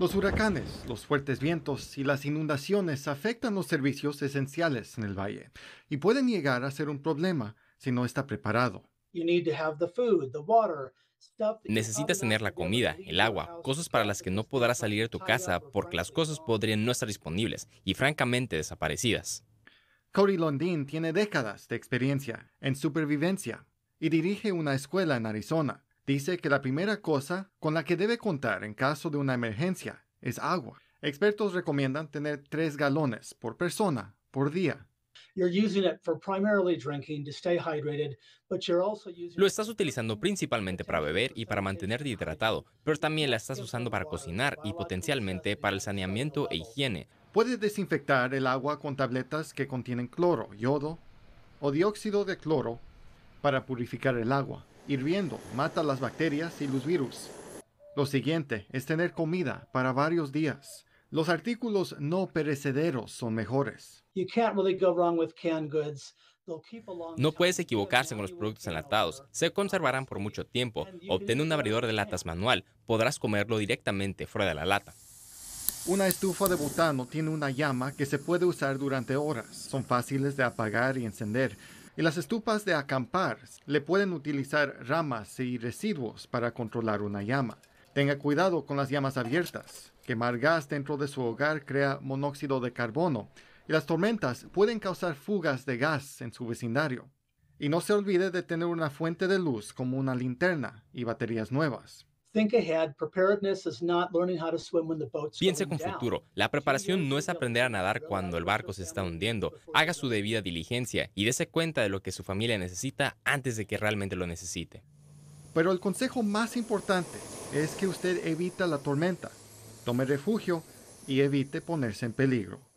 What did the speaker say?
Los huracanes, los fuertes vientos y las inundaciones afectan los servicios esenciales en el valle y pueden llegar a ser un problema si no está preparado. Necesitas tener la comida, el agua, cosas para las que no podrás salir de tu casa porque las cosas podrían no estar disponibles y francamente desaparecidas. Corey Londin tiene décadas de experiencia en supervivencia y dirige una escuela en Arizona dice que la primera cosa con la que debe contar en caso de una emergencia es agua. Expertos recomiendan tener tres galones por persona por día. Lo estás utilizando principalmente para beber y para mantenerte hidratado, pero también la estás usando para cocinar y potencialmente para el saneamiento e higiene. Puedes desinfectar el agua con tabletas que contienen cloro, yodo o dióxido de cloro para purificar el agua. Hirviendo mata las bacterias y los virus. Lo siguiente es tener comida para varios días. Los artículos no perecederos son mejores. No puedes equivocarse con los productos enlatados. Se conservarán por mucho tiempo. Obtén un abridor de latas manual. Podrás comerlo directamente fuera de la lata. Una estufa de butano tiene una llama que se puede usar durante horas. Son fáciles de apagar y encender. Y las estupas de acampar le pueden utilizar ramas y residuos para controlar una llama. Tenga cuidado con las llamas abiertas. Quemar gas dentro de su hogar crea monóxido de carbono y las tormentas pueden causar fugas de gas en su vecindario. Y no se olvide de tener una fuente de luz como una linterna y baterías nuevas. Piense con futuro. La preparación no es aprender a nadar cuando el barco se está hundiendo. Haga su debida diligencia y dése cuenta de lo que su familia necesita antes de que realmente lo necesite. Pero el consejo más importante es que usted evita la tormenta, tome refugio y evite ponerse en peligro.